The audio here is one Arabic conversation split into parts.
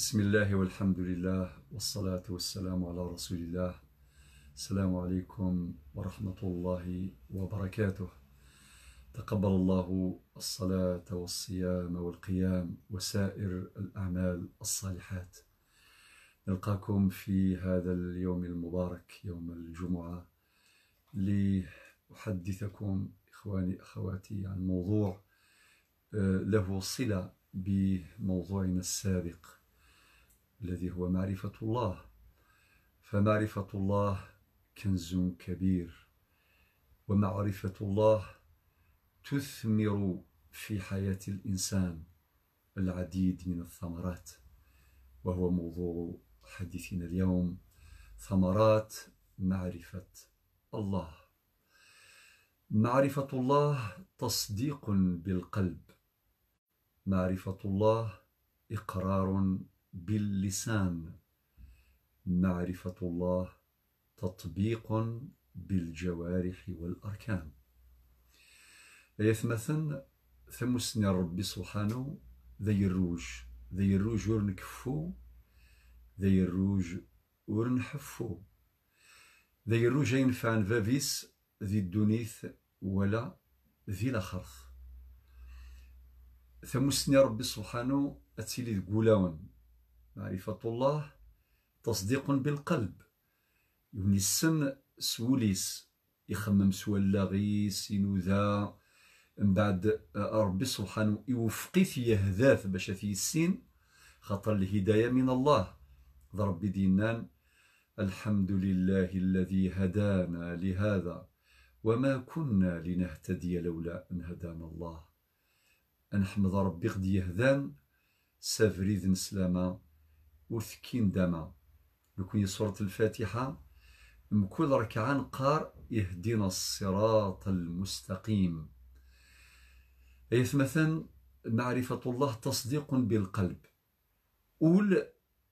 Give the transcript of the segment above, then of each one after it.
بسم الله والحمد لله والصلاة والسلام على رسول الله السلام عليكم ورحمة الله وبركاته تقبل الله الصلاة والصيام والقيام وسائر الأعمال الصالحات نلقاكم في هذا اليوم المبارك يوم الجمعة لأحدثكم إخواني أخواتي عن موضوع له صلة بموضوعنا السابق الذي هو معرفة الله فمعرفة الله كنز كبير ومعرفة الله تثمر في حياة الإنسان العديد من الثمرات وهو موضوع حديثنا اليوم ثمرات معرفة الله معرفة الله تصديق بالقلب معرفة الله إقرار باللسان معرفة الله تطبيق بالجوارح والأركان يثمثن ثم ربي سبحانه ذي الروج ذي الروج ورنكفو ذي الروج ورنحفو ذي الروج ينفعن فافيس ذي الدنيث ولا ذي لاخرث ثم ربي سبحانه أتلي قولاون معرفة الله تصديق بالقلب يوني السن سوليس يخمم سوالا غيس ينوذا من بعد آه، ربي سبحانه يوفقي في أهداف باش في السين خطر الهداية من الله ضرب دينان الحمد لله الذي هدانا لهذا وما كنا لنهتدي لولا أن هدانا الله أنحمد ربي قد يهدان سافريد سلاما وثكين دما لو هي سورة الفاتحة مكل ركعة نقار اهدنا الصراط المستقيم أي مثلا معرفة الله تصديق بالقلب أول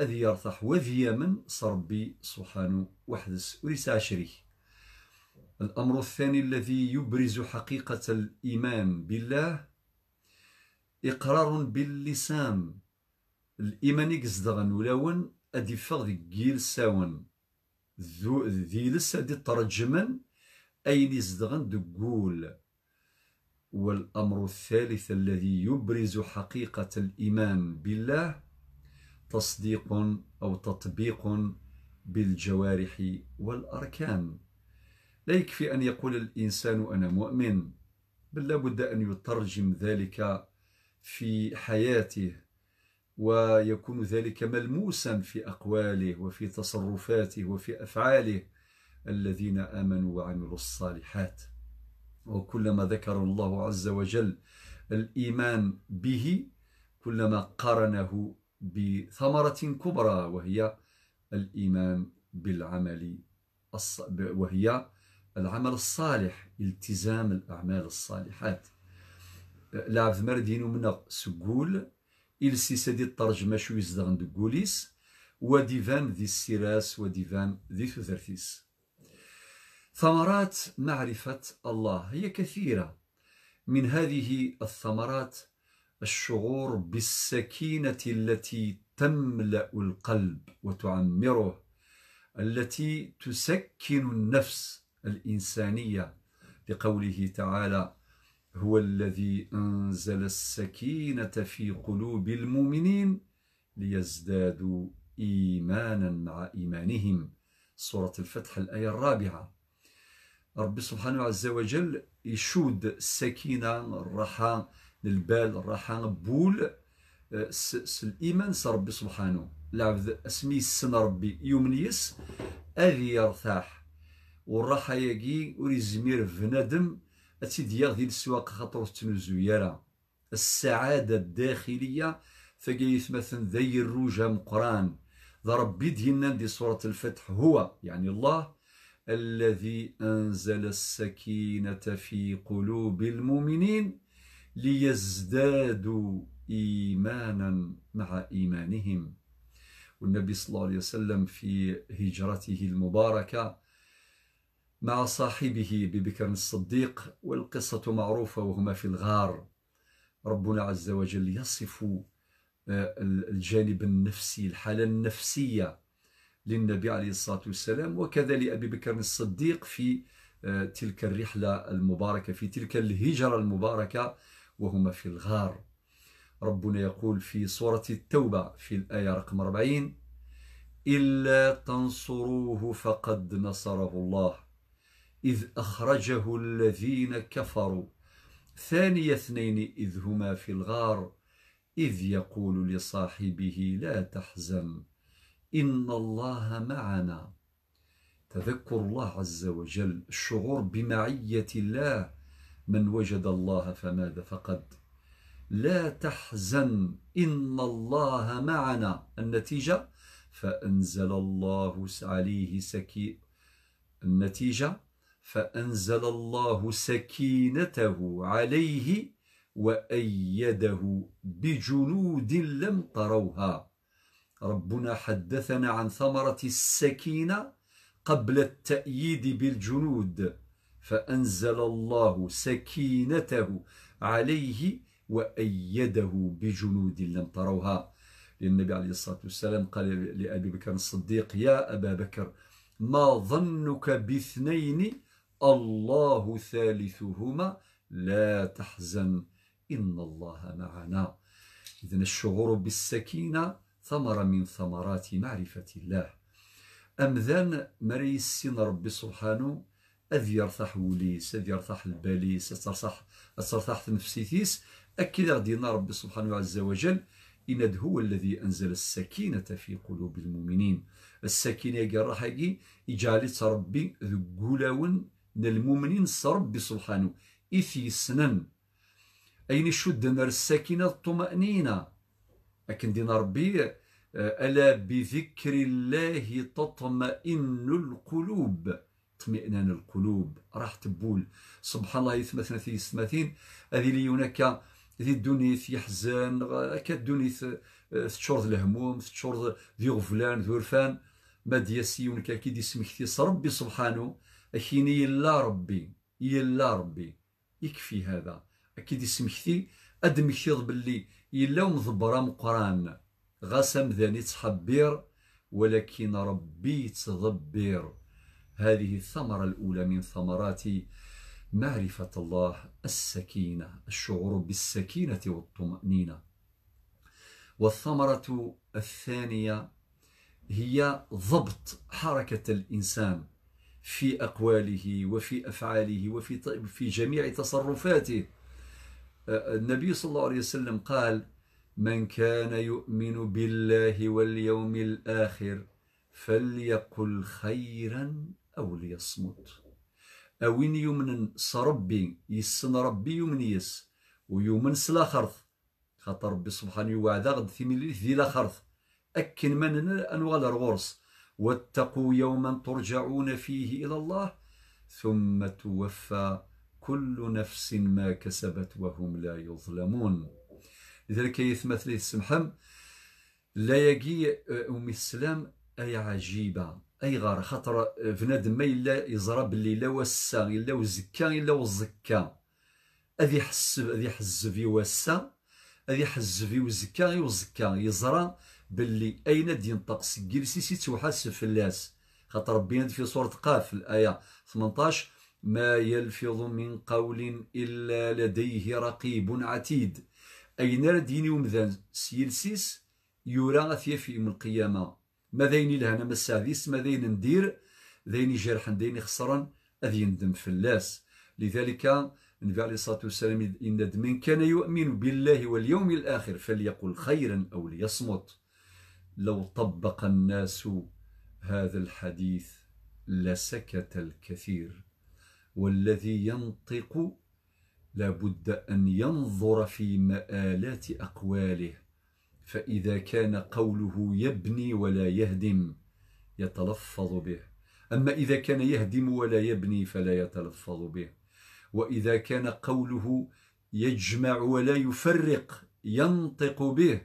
أذي يرتاح وذي يمن صربي سبحانه وحدس وليس عشري الأمر الثاني الذي يبرز حقيقة الإيمان بالله إقرار باللسان الإيمان يزدغن ulawen أدي iffeɣ deg ذو ذي yiles دي ترجمن ayen izedɣen deg دقول والأمر الثالث الذي يبرز حقيقة الإيمان بالله تصديق أو تطبيق بالجوارح والأركان لا يكفي أن يقول الإنسان أنا مؤمن بل لابد أن يترجم ذلك في حياته ويكون ذلك ملموسا في أقواله وفي تصرفاته وفي أفعاله الذين آمنوا وعملوا الصالحات وكلما ذكر الله عز وجل الإيمان به كلما قرنه بثمرة كبرى وهي الإيمان بالعمل وهي العمل الصالح التزام الأعمال الصالحات لعبد مردين من سجول إلسيس دي الترجمة شو يزدغن دقوليس وديفان ذي السيراس وديفان ذي ثوثرتيس ثمرات معرفة الله هي كثيرة من هذه الثمرات الشعور بالسكينة التي تملأ القلب وتعمره التي تسكن النفس الإنسانية لقوله تعالى هو الذي أنزل السكينة في قلوب المؤمنين ليزدادوا إيمانا مع إيمانهم سورة الفتح الآية الرابعة ربي سبحانه عز وجل يشود السكينة الراحة للبال الراحة بول الإيمان ربي سبحانه العبد اسمي السنة ربي يمنيس أذي يرتاح والراحة يجي وريزمير في ندم أتيديار ديال السواق خاطر تنزويرا السعادة الداخلية فقيث مثلا ذي الروجة مقران ضرب ربي ديالنا دي سورة الفتح هو يعني الله الذي أنزل السكينة في قلوب المؤمنين ليزدادوا إيمانا مع إيمانهم والنبي صلى الله عليه وسلم في هجرته المباركة مع صاحبه ببكر الصديق والقصة معروفة وهما في الغار ربنا عز وجل يصف آه، الجانب النفسي الحالة النفسية للنبي عليه الصلاة والسلام وكذا لأبي بكر الصديق في آه، تلك الرحلة المباركة في تلك الهجرة المباركة وهما في الغار ربنا يقول في سورة التوبة في الآية رقم 40 إلا تنصروه فقد نصره الله إذ أخرجه الذين كفروا ثاني اثنين إذ هما في الغار إذ يقول لصاحبه لا تحزن إن الله معنا تذكر الله عز وجل الشعور بمعية الله من وجد الله فماذا فقد لا تحزن إن الله معنا النتيجة فأنزل الله عليه سكي النتيجة فأنزل الله سكينته عليه وأيده بجنود لم تروها ربنا حدثنا عن ثمرة السكينة قبل التأييد بالجنود فأنزل الله سكينته عليه وأيده بجنود لم تروها للنبي عليه الصلاة والسلام قال لأبي بكر الصديق يا أبا بكر ما ظنك باثنين الله ثالثهما لا تحزن إن الله معنا إذن الشعور بالسكينة ثمرة من ثمرات معرفة الله أمذان مريس السين ربي سبحانه أذ يرتاح وليس أذ يرتاح الباليس أترتاح أترتاح نفسيتيس أكيد غدينا ربي سبحانه عز وجل إن هو الذي أنزل السكينة في قلوب المؤمنين السكينة قال راح يجعل تربي ذو للمؤمنين ربي سبحانه إفي سنن أين يشدنا الساكنة الطمأنينة لكن دينا ربي آه، ألا بذكر الله تطمئن القلوب اطمئنان القلوب راح تبول سبحان الله يثمثنا في يثمثين هذه لي هناك ذي في يحزن هكا الدنيث آه، تشرد الهموم تشرد ذي غفلان ذي رفان ما دياسي ونكا كي ديسمكتي ربي سبحانه أكيني يلا ربي يلا ربي يكفي هذا أكيد ادم أدمكتيض باللي يلا ومضبرة مقران غسم ذاني تحبير ولكن ربي تضبير هذه الثمرة الأولى من ثمرات معرفة الله السكينة الشعور بالسكينة والطمأنينة والثمرة الثانية هي ضبط حركة الإنسان في أقواله وفي أفعاله وفي في جميع تصرفاته النبي صلى الله عليه وسلم قال من كان يؤمن بالله واليوم الآخر فليقل خيرا أو ليصمت أوين يمن صربي يسن ربي يمن يس ويمن سلاخر خطر خاطر ربي سبحانه وعدا غد في ملي ذي لا أكن من أنوال الغرس واتقوا يوما ترجعون فيه إلى الله ثم توفى كل نفس ما كسبت وهم لا يظلمون لذلك يثمت لي السمحم لا يجي آه، أم السلام أي عجيبة أي غار خطر آه، بنادم ما إلا يزرى باللي لا وسا إلا وزكا إلا وزكا أذي حس أذي في يوسا أذي يحسب يوزكا يوزكا يزرى باللي اين دي ينطق سكيلسيسي في اللاس خاطر ربي في سوره قاف الايه 18 ما يلفظ من قول الا لديه رقيب عتيد اين ديني ومذان سيلسيس يورا في يوم القيامه ما ذيني لهنا ما السادس ما ذين ندير ذيني جرحا ذيني خسرا اذ يندم اللاس لذلك النبي عليه الصلاه والسلام ان من كان يؤمن بالله واليوم الاخر فليقل خيرا او ليصمت لو طبق الناس هذا الحديث لسكت الكثير والذي ينطق لابد أن ينظر في مآلات أقواله فإذا كان قوله يبني ولا يهدم يتلفظ به أما إذا كان يهدم ولا يبني فلا يتلفظ به وإذا كان قوله يجمع ولا يفرق ينطق به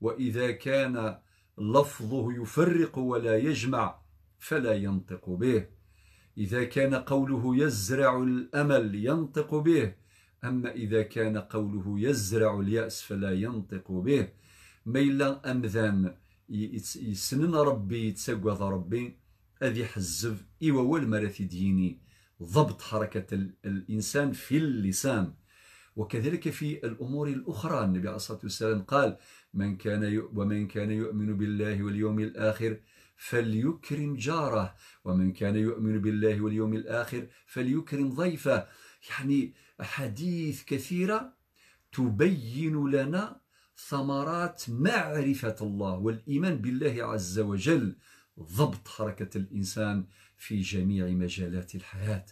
وإذا كان لفظه يفرق ولا يجمع فلا ينطق به إذا كان قوله يزرع الأمل ينطق به أما إذا كان قوله يزرع اليأس فلا ينطق به ما إلا أمذان يسنن ربي يتسقوض ربي أذي حزف إيوا والمرثي ديني ضبط حركة الإنسان في اللسان وكذلك في الأمور الأخرى النبي عليه الصلاة والسلام قال من كان ومن كان يؤمن بالله واليوم الآخر فليكرم جاره ومن كان يؤمن بالله واليوم الآخر فليكرم ضيفه يعني أحاديث كثيرة تبين لنا ثمرات معرفة الله والإيمان بالله عز وجل ضبط حركة الإنسان في جميع مجالات الحياة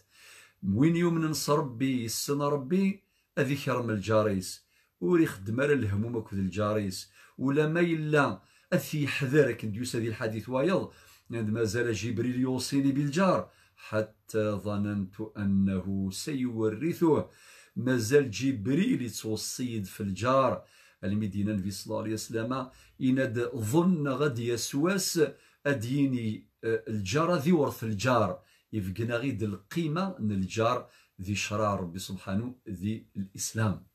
وين يوم ننص ربي يسن ربي أذي كرم الجاريس وري خدم على الهموم أكد الجاريس ولا ما يلا أثي حذرك كنت هذه الحديث وايض عند مازال جبريل يوصيني بالجار حتى ظننت أنه سيورثه مازال جبريل يتوصيد في الجار المدينة النبي صلى الله عليه وسلم إند ظن غد يسواس أديني آه، الجار ذي ورث الجار يفقنا غيد القيمة من الجار ذي شرى ربي سبحانه ذي الإسلام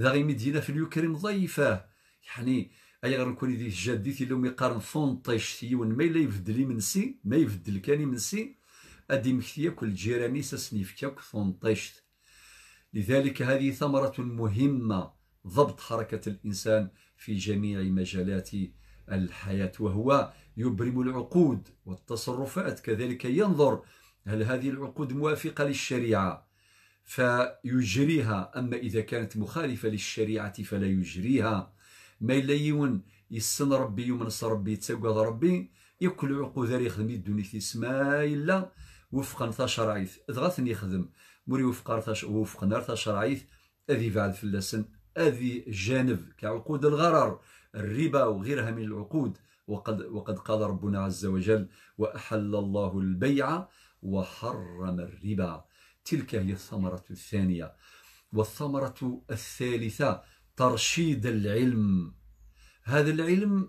ذا غي مدينة في اليكرم ضيفة يعني اي غير نكون ذي جديتي لو ميقارن فونطيش ثيون ما الا يبدل يمنسي ما يبدل كان يمنسي ادي مكتيا كل جيراني ساسنيف كاك فونطيشت لذلك هذه ثمرة مهمة ضبط حركة الإنسان في جميع مجالات الحياة وهو يبرم العقود والتصرفات كذلك ينظر هل هذه العقود موافقة للشريعة فيجريها أما إذا كانت مخالفة للشريعة فلا يجريها ما إلا يون يسن ربي يمنص ربي يتسقض ربي يكل عقود يخدم الدنيا سما إلا وفقا تشرعيث شرعيث غاثن يخدم موري وفق وفق شرعيث أذي بعد اللسن أذي جانب كعقود الغرر الربا وغيرها من العقود وقد وقد قال ربنا عز وجل وأحل الله البيع وحرم الربا تلك هي الثمرة الثانية والثمرة الثالثة ترشيد العلم هذا العلم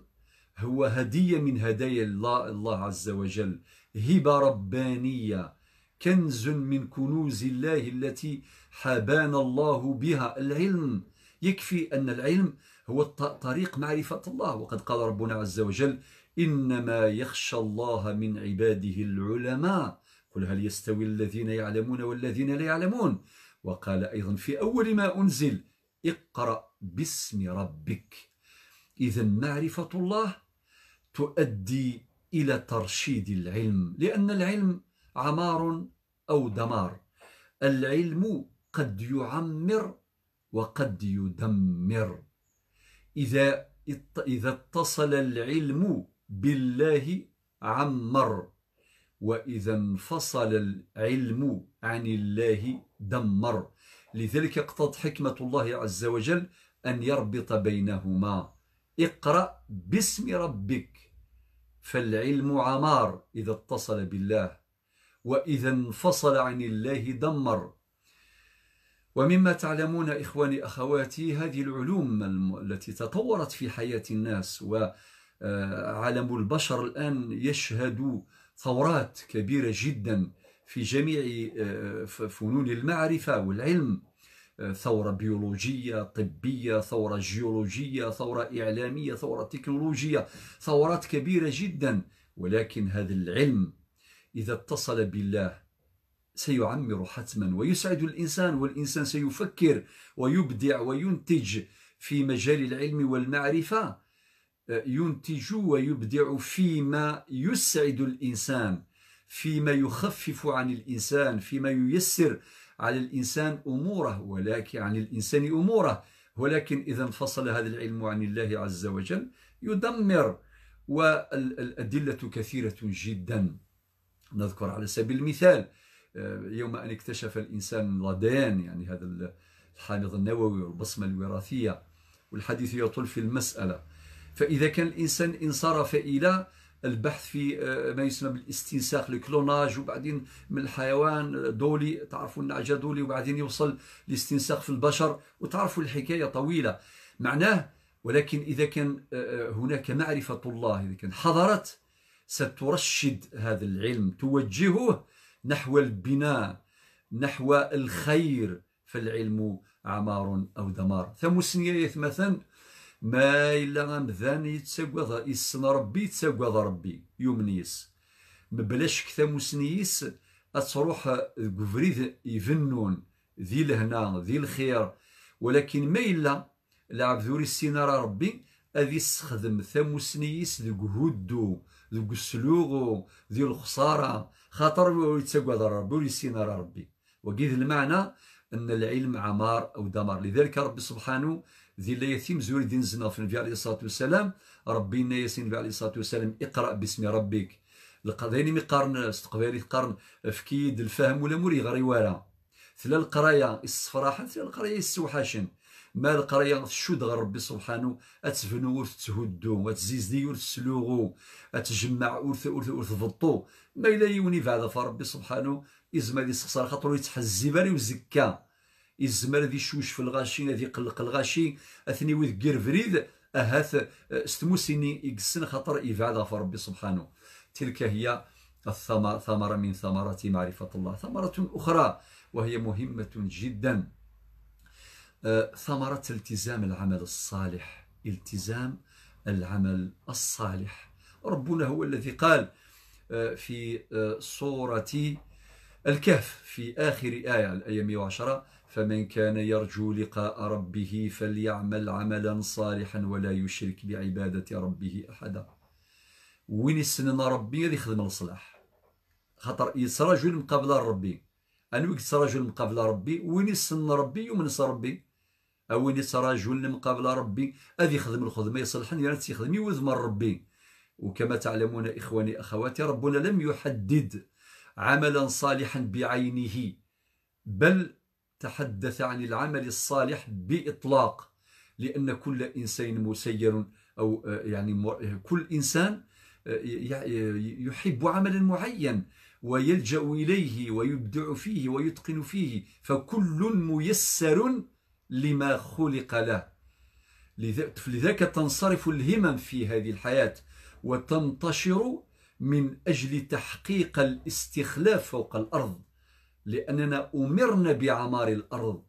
هو هدية من هدايا الله, الله عز وجل هبة ربانية كنز من كنوز الله التي حبان الله بها العلم يكفي أن العلم هو طريق معرفة الله وقد قال ربنا عز وجل إنما يخشى الله من عباده العلماء قل هل يستوي الذين يعلمون والذين لا يعلمون وقال أيضا في أول ما أنزل اقرأ باسم ربك إذا معرفة الله تؤدي إلى ترشيد العلم لأن العلم عمار أو دمار العلم قد يعمر وقد يدمر إذا إذا اتصل العلم بالله عمر وإذا انفصل العلم عن الله دمر لذلك اقتضت حكمة الله عز وجل أن يربط بينهما اقرأ باسم ربك فالعلم عمار إذا اتصل بالله وإذا انفصل عن الله دمر ومما تعلمون إخواني أخواتي هذه العلوم التي تطورت في حياة الناس وعالم آه، البشر الآن يشهد ثورات كبيرة جدا في جميع آه، فنون المعرفة والعلم آه، ثورة بيولوجية طبية ثورة جيولوجية ثورة إعلامية ثورة تكنولوجية ثورات كبيرة جدا ولكن هذا العلم إذا اتصل بالله سيعمر حتما ويسعد الإنسان والإنسان سيفكر ويبدع وينتج في مجال العلم والمعرفة ينتج ويبدع فيما يسعد الإنسان فيما يخفف عن الإنسان فيما ييسر على الإنسان أموره ولكن عن الإنسان أموره ولكن إذا انفصل هذا العلم عن الله عز وجل يدمر والأدلة كثيرة جدا نذكر على سبيل المثال آه، يوم أن اكتشف الإنسان لدان يعني هذا الحامض النووي والبصمة الوراثية والحديث يطول في المسألة فإذا كان الإنسان انصرف إلى البحث في آه، ما يسمى بالاستنساخ الكلوناج وبعدين من الحيوان دولي تعرفوا النعجة دولي وبعدين يوصل لاستنساخ في البشر وتعرفوا الحكاية طويلة معناه ولكن إذا كان آه، آه، هناك معرفة الله إذا كان حضرت سترشد هذا العلم توجهه نحو البناء نحو الخير فالعلم عمار أو دمار ثم سنية مثلا ما إلا أمذان يتساقض يسن ربي يتساقض ربي نيس مبلاش شكتا مسنيس أتروح قفريد يفنون ذي لهنا ذي الخير ولكن ما إلا العبد وري ربي أذي استخدم ثاموسنيس ذي هدو ذي السلوغو ذي الخسارة خاطر يتساقض ربي وري ربي وقيد المعنى أن العلم عمار أو دمار لذلك ربي سبحانه ذي لا يتيم زور دين زنا في النبي عليه الصلاة والسلام ربي ياسين النبي عليه الصلاة والسلام اقرأ باسم ربك القضيني مي قرن استقبالي قرن فكيد الفهم ولا موري غير وارا ثلا القراية الصفراحة ثلا القراية السوحاشن ما القراية الشود غير ربي سبحانه اتفنو ور تهدو اتزيزدي ور تسلوغو اتجمع ورث ورث تفضو ما إلا يوني بعد فربي سبحانه ازمالي سخسر خاطر يتحزي بالي وزكا يزمر ذي شوش في الغاشي ذي قلق الغاشي اثني وذ قير فريد أهث ستموسيني يقسن خطر إفعاد غفر ربي سبحانه تلك هي الثمرة ثمرة من ثمرات معرفة الله ثمرة أخرى وهي مهمة جدا أه، ثمرة التزام العمل الصالح التزام العمل الصالح ربنا هو الذي قال أه، في أه، سورة الكهف في آخر آية الآية 110 فمن كان يرجو لقاء ربه فليعمل عملا صالحا ولا يشرك بعبادة ربه أحدا وين يسننا ربي غادي يخدم الصلاح خاطر رجل مقابل ربي أنا وقت رجل مقابل ربي وين يسن ربي يمنس ربي أو وين رجل مقابل ربي غادي يخدم الخدمة يصلحن يا تيخدم يوزم ربي وكما تعلمون إخواني أخواتي ربنا لم يحدد عملا صالحا بعينه بل تحدث عن العمل الصالح بإطلاق لأن كل إنسان مسير أو آه، يعني كل إنسان آه، يحب عملا معين ويلجأ إليه ويبدع فيه ويتقن فيه فكل ميسر لما خلق له لذلك تنصرف الهمم في هذه الحياة وتنتشر من أجل تحقيق الاستخلاف فوق الأرض لأننا أمرنا بعمار الأرض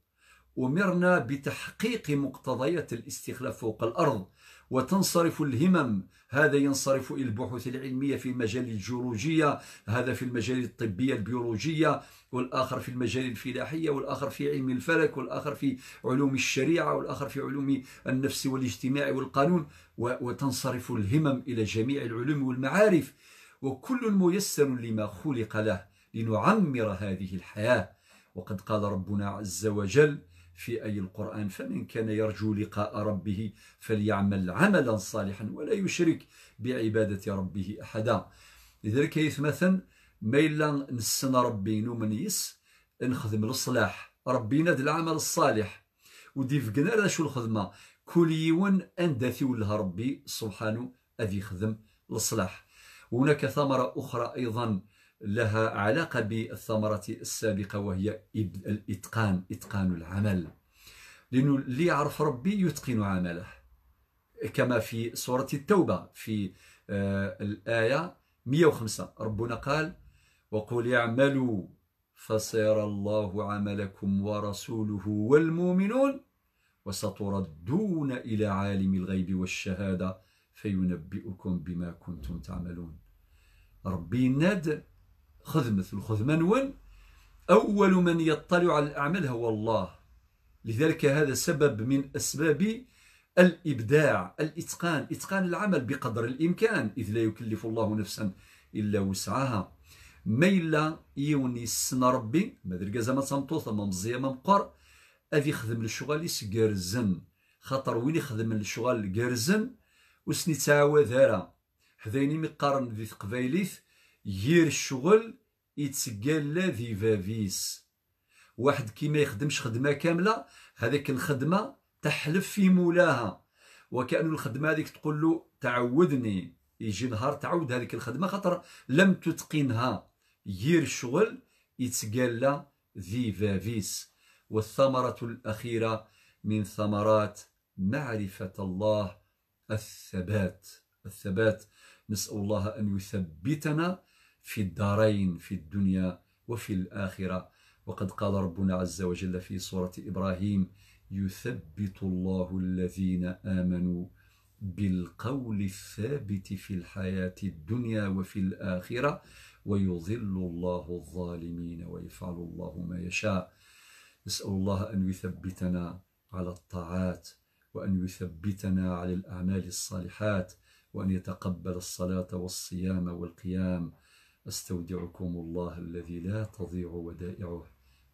أمرنا بتحقيق مقتضيات الاستخلاف فوق الأرض وتنصرف الهمم هذا ينصرف إلى البحوث العلمية في مجال الجيولوجية هذا في المجال الطبية البيولوجية والآخر في المجال الفلاحية والآخر في علم الفلك والآخر في علوم الشريعة والآخر في علوم النفس والاجتماع والقانون وتنصرف الهمم إلى جميع العلوم والمعارف وكل ميسر لما خلق له لنعمر هذه الحياة وقد قال ربنا عز وجل في أي القرآن فمن كان يرجو لقاء ربه فليعمل عملا صالحا ولا يشرك بعبادة ربه أحدا لذلك كيف مثلا ما إلا نسنا ربي نومنيس نخدم الصلاح ربينا د العمل الصالح وديفقنا فقنا شو الخدمة كل يوم أندثي ولها ربي سبحانه أذي خدم الصلاح وهناك ثمرة أخرى أيضا لها علاقة بالثمرة السابقة وهي الإتقان إتقان العمل لأنه اللي يعرف ربي يتقن عمله كما في سورة التوبة في آه، الآية 105 ربنا قال وقل اعملوا فسيرى الله عملكم ورسوله والمؤمنون وستردون إلى عالم الغيب والشهادة فينبئكم بما كنتم تعملون ربي ناد مثل خذ نون أول من يطلع على الأعمال هو الله لذلك هذا سبب من أسباب الإبداع الإتقان إتقان العمل بقدر الإمكان إذ لا يكلف الله نفسا إلا وسعها ميلا يوني السنة ربي ما ذلك زعما تمطوط ما مزيه ما مقر اذي خدم الشغل سجارزن خاطر وين يخدم الشغل جارزن وسني تعاود هرا حذيني مقارن ذي ثقبايليث يير الشغل يتقال ذي فافيس واحد كي ما يخدمش خدمه كامله هذيك الخدمه تحلف في مولاها وكأن الخدمه هذيك تقول له تعودني يجي نهار تعود هذيك الخدمه خاطر لم تتقنها يير الشغل يتقال ذي فافيس والثمره الاخيره من ثمرات معرفه الله الثبات الثبات نسال الله ان يثبتنا في الدارين في الدنيا وفي الآخرة وقد قال ربنا عز وجل في سورة إبراهيم يثبت الله الذين آمنوا بالقول الثابت في الحياة الدنيا وفي الآخرة ويظل الله الظالمين ويفعل الله ما يشاء نسأل الله أن يثبتنا على الطاعات وأن يثبتنا على الأعمال الصالحات وأن يتقبل الصلاة والصيام والقيام أستودعكم الله الذي لا تضيع ودائعه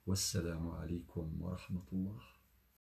والسلام عليكم ورحمة الله